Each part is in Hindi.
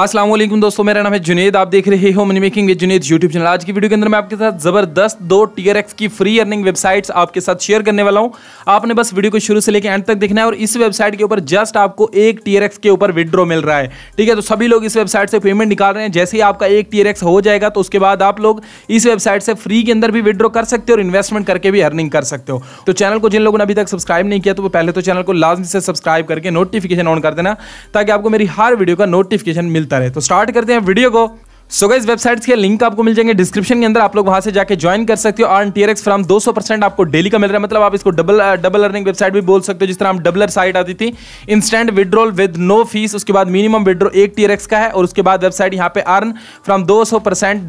असलम दोस्तों मेरा नाम है जुनेद आप देख रहे हो money making with Junaid YouTube channel आज की वीडियो के अंदर मैं आपके साथ जबरदस्त दो टीयर एक्स की फ्री अर्निंग वेबसाइट्स आपके साथ शेयर करने वाला हूं आपने बस वीडियो को शुरू से लेकर एंड तक देखना है और इस वेबसाइट के ऊपर जस्ट आपको एक टीयर एक्स के ऊपर विड्रॉ मिल रहा है ठीक है तो सभी लोग इस वेबसाइट से पेमेंट निकाल रहे हैं जैसे ही आपका एक टीयर एक्स हो जाएगा तो उसके बाद आप लोग इस वेबसाइट से फ्री के अंदर भी विड्रॉ कर सकते हो और इन्वेस्टमेंट करके भी अर्निंग कर सकते हो तो चैनल को जिन लोगों ने अभी तक सब्सक्राइब नहीं किया तो वो पहले तो चैनल को लाजमी से सब्सक्राइब करके नोटिफिकेशन ऑन कर देना ताकि आपको मेरी हर वीडियो का नोटिफिकेशन मिल मिलता रहे तो स्टार्ट करते हैं वीडियो को सो गई वेबसाइट्स के लिंक आपको मिल जाएंगे डिस्क्रिप्शन के अंदर आप लोग वहां से जाके ज्वाइन कर सकते हो और फ्राम दो सौ परसेंट आपको डेली का मिल रहा है मतलब आप इसको डबल डबल अर्निंग वेबसाइट भी बोल सकते हो जिस तरह हम डबलर साइट आती थी instant withdrawal with no fees उसके बाद मिनिमम विड्रो एक एक्स का है और उसके बाद वेबसाइट यहाँ पे अर्न फ्राम दो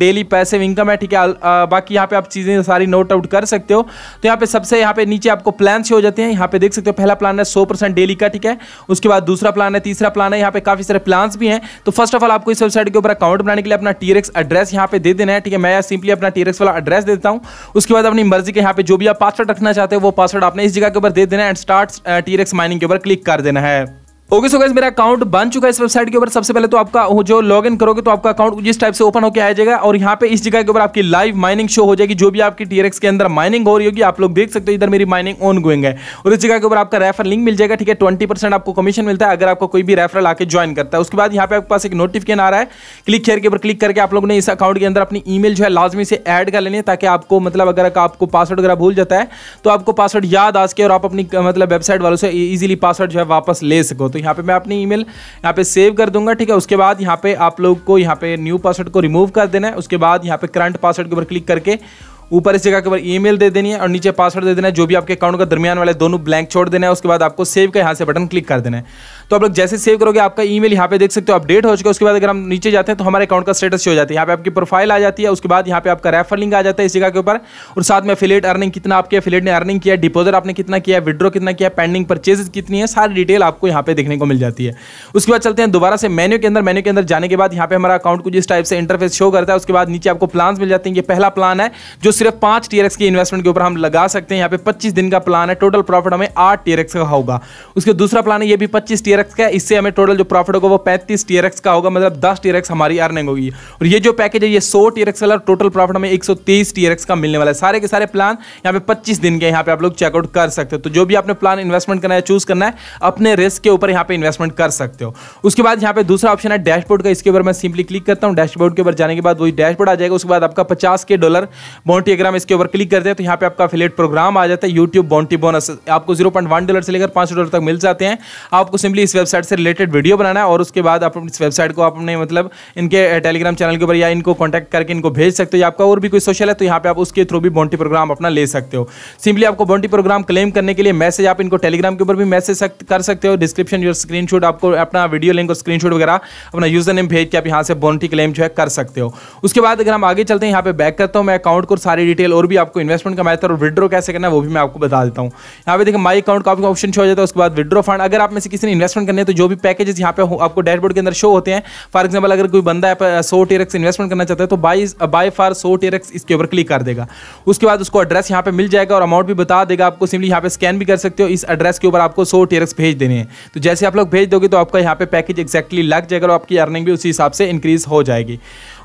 डेली पैसे इनकम है ठीक है uh, बाकी यहाँ पे आप चीज़ें सारी नोट आउट कर सकते हो तो यहाँ पे सबसे यहाँ पे नीचे आपको प्लान हो जाते हैं यहाँ पे देख सकते हो पहला प्लान है सौ डेली का ठीक है उसके बाद दूसरा प्लान है तीसरा प्लान है यहाँ पे काफ़ी सारे प्लान्स भी हैं तो फर्स्ट ऑफ ऑल आपको इस वेबसाइट के ऊपर अकाउंट बनाने के लिए अपना अपना टीरेक्स एड्रेस यहाँ पे दे देना है ठीक है मैं सिंपली अपना टीरेक्स वाला एड्रेस देता हूँ उसके बाद अपनी मर्जी के यहाँ पे जो भी आप पासवर्ड रखना चाहते हो वो पासवर्ड आपने इस जगह के ऊपर दे देना है एंड स्टार्ट टीरेक्स माइनिंग के ऊपर क्लिक कर देना है ओके सो गाइस मेरा अकाउंट बन चुका है इस वेबसाइट के ऊपर सबसे पहले तो आपका जो लॉग इन करोगे तो आपका अकाउंट जिस टाइप से ओपन होकर आ जाएगा और यहाँ पे इस जगह के ऊपर आपकी लाइव माइनिंग शो हो जाएगी जो भी आपकी टीआरएक्स के अंदर माइनिंग हो रही होगी आप लोग देख सकते हो इधर मेरी माइनिंग ऑन गोइंग है और इस जगह के ऊपर आपका रेफर लिंक मिल जाएगा ठीक है ट्वेंटी आपको कमीशन मिलता है अगर आपको कोई भी रेफरल आके ज्वाइन करता है उसके बाद यहाँ पे आपके पास एक नोटिफिकेशन आ रहा है क्लिक हेयर के ऊपर क्लिक करके आप लोगों ने इस अकाउंट के अंदर अपनी मेल जो है लाजमी से एड कर लेनी है ताकि आपको मतलब अगर आपको पासवर्ड वगैरह भूल जाता है तो आपको पासवर्ड याद आ सके और आप अपनी मतलब वेबसाइट वालों से ईजिली e-, पासवर्ड जो है वापस ले सको तो यहाँ पे मैं अपनी ईमेल यहाँ पे सेव कर दूंगा ठीक है उसके बाद यहाँ पे आप लोग को यहाँ पे न्यू पासवर्ड को रिमूव कर देना है उसके बाद यहाँ पे करंट पासवर्ड के ऊपर क्लिक करके ऊपर इस जगह के ऊपर ईमेल दे देनी है और नीचे पासवर्ड दे देना है जो भी आपके अकाउंट का दरमियान वाले दोनों ब्लैंक छोड़ देना है उसके बाद आपको सेव का यहाँ से बटन क्लिक कर देना है तो आप लोग जैसे सेव करोगे आपका ईमेल यहाँ पे देख सकते हो अपडेट हो चुका है उसके बाद अगर हम नीचे जाते हैं तो हमारे अकाउंट का स्टेटस हो जाता है यहाँ पे आपकी प्रोफाइल आ जाती है उसके बाद यहाँ पे आपका रेफर लिंक आ जाता है इस जगह के ऊपर और साथ में फिलेट अर्निंग कितना आपके फिलेट ने अर्निंग किया डिपोजिट आपने कितना किया विड्रो कितना किया पेंडिंग परचेजेस कितनी है सारी डिटेल आपको यहाँ पे देखने को मिल जाती है उसके बाद चलते हैं दोबारा से मेन्यू के अंदर मेन्यू के अंदर जाने के बाद यहाँ पे हमारा अकाउंट कुछ इस टाइप से इंटरफेस शो करता है उसके बाद नीचे आपको प्लान मिल जाते हैं ये पहला प्लान है जो सिर्फ पांच टीआरएक्स की इन्वेस्टमेंट के ऊपर हम लगा सकते हैं यहाँ पे पच्चीस दिन का प्लान है टोटल प्रॉफिट हमें आठ टीआरएक्स का होगा उसके दूसरा प्लान है ये भी पच्चीस टीआरएक्स टीआरएक्स का इससे हमें टोटल जो प्रॉफिट होगा वो पैंतीस टीआरएक्स का होगा मतलब दस टीआरएक्स हमारी अर्निंग होगी और ये जो पैकेज है ये सौ टीआरएक्स वाला टोटल प्रॉफिट हमें एक सौ तेईस टीआरएक्स का मिलने वाला है सारे के सारे प्लान यहाँ पे पच्चीस दिन के यहाँ पे आप लोग चेकआउट कर सकते हो तो जो भी आपने प्लान इन्वेस्टमेंट करना है चूज करना है अपने रिस्क के ऊपर यहाँ पे इन्वेस्टमेंट कर सकते हो उसके बाद यहाँ पे दूसरा ऑप्शन है डैशबोर्ड का इसके ऊपर मैं सिंपली क्लिक करता हूँ डैशबोर्ड के ऊपर जाने के बाद वही डैशबोर्ड आ जाएगा उसके बाद आपका पचास के डॉलर बाउंटी अगर इसके ऊपर क्लिक करते हैं तो यहाँ पे आपका फिलेट प्रोग्राम आ जाता है यूट्यूब बाउंटी बोनस आपको जीरो डॉलर से लेकर पांच डॉलर तक मिल जाते हैं आपको सिंपली इस वेबसाइट से रिलेटेड वीडियो बनाना है और उसके बाद आप इस वेबसाइट को अपने मतलब इनके टेलीग्राम चैनल के ऊपर या इनको कॉन्टैक्ट करके इनको भेज सकते हो या आपका और भी कोई सोशल है तो यहाँ पे आप उसके थ्रू भी बॉन्टी प्रोग्राम अपना ले सकते हो सिंपली आपको बॉन्टी प्रोग्राम क्लेम करने के लिए मैसेज आप इनको टेलीग्राम के ऊपर भी मैसेज कर सकते हो डिस्क्रिप्शन योर स्क्रीन आपको अपना वीडियो लिंक और स्क्रीन वगैरह अपना यूजर नेम भेज के आप यहाँ से बॉन्टी क्लेम जो है कर सकते हो उसके बाद अगर हम आगे चलते हैं यहाँ पे बैक करता हूँ मैं अकाउंट को सारी डिटेल और भी आपको इन्वेस्टमेंट का मैथड और विड्रो कैसे करना है वो भी मैं आपको बता देता हूँ यहाँ पे देखिए माई अकाउंट का ऑप्शन शो हो जाता है उसके बाद विड्रो फंड अगर आप में से किसी ने इन्वेस्ट इन्वेस्टमेंट करनी है तो जो भी पैकेजेस यहाँ पे आपको डैशबोर्ड के अंदर शो होते हैं फॉर एग्जाम्पल अगर कोई बंदा सो टेरेक्स इन्वेस्टमेंट करना चाहता है तो बाई बाय फार सो टेरेक्स इसके ऊपर क्लिक कर देगा उसके बाद उसको एड्रेस यहाँ पे मिल जाएगा और अमाउंट भी बता देगा आपको सिंपली यहाँ पे स्कैन भी कर सकते हो इस एड्रेस के ऊपर आपको सो टेरेक्स भेज देने हैं तो जैसे आप लोग भेज दोगे तो आपका यहाँ पे पैकेज एक्जैक्टली लग जाएगा और आपकी अर्निंग भी उसी हिसाब से इंक्रीज हो जाएगी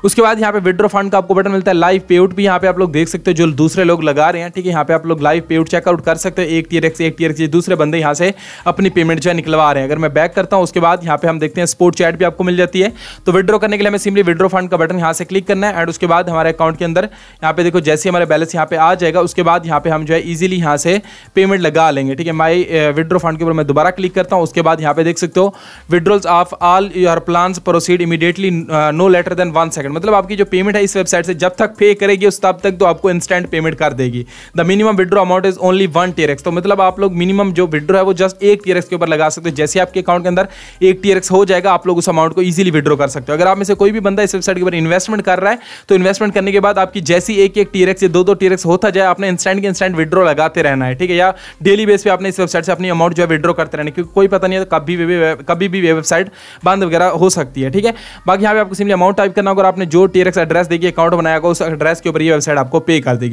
उसके बाद यहाँ पे विड्रो फंड का आपको बटन मिलता है लाइव पेआउट भी यहाँ पे आप लोग देख सकते हो जो दूसरे लोग लगा रहे हैं ठीक है यहाँ पे आप लोग लाइव पेआउट चेकआउट कर सकते हो एक टीयर एक्स एक टीयर एक्स दूसरे बंदे यहाँ से अपनी पेमेंट जो है निकलवा रहे हैं अगर मैं बैक करता हूँ उसके बाद यहाँ पे हम देखते हैं स्पोर्ट चैट भी आपको मिल जाती है तो विड्रो करने के लिए हमें सिंपली विड्रो फंड का बटन यहाँ से क्लिक करना है एंड उसके बाद हमारे अकाउंट के अंदर यहाँ पे देखो जैसे हमारे बैलेंस यहाँ पे आ जाएगा उसके बाद यहाँ पे हम जो है ईजिली यहाँ से पेमेंट लगा लेंगे ठीक है माई विड्रो फंड के ऊपर मैं दोबारा क्लिक करता हूँ उसके बाद यहाँ पे देख सकते हो withdrawals of all your plans proceed immediately no later than one second second मतलब आपकी जो पेमेंट है इस वेबसाइट से जब तक पे करेगी उस तब तक तो आपको इंस्टेंट पेमेंट कर देगी the minimum withdraw amount is only one TRX तो मतलब आप लोग मिनिमम जो विड्रो है वो जस्ट एक टीरेक्स के ऊपर लगा सकते हो जैसे आपके अकाउंट के अंदर एक टीरेक्स हो जाएगा आप लोग उस अमाउंट को ईजिली विड्रो कर सकते हो अगर आप में से कोई भी बंदा इस वेबसाइट के ऊपर इन्वेस्टमेंट कर रहा है तो इन्वेस्टमेंट करने के बाद आपकी जैसी एक एक टीरेक्स या दो दो टीरेक्स होता जाए आपने इंस्टेंट के इंस्टेंट विड्रो लगाते रहना है ठीक है या डेली बेस पे आपने इस वेबसाइट से अपनी अमाउंट जो है विड्रो करते रहना क्योंकि कोई पता नहीं है कभी भी कभी भी वेबसाइट बंद वगैरह हो सकती है ठीक है बाकी यहाँ पे आपको सिंपली अमाउंट टाइप करना होगा आप आपने जो टीरक्स एड्रेस देगी अकाउंट बनाया होगा उस एड्रेस के ऊपर ये वेबसाइट आपको पे कर देगी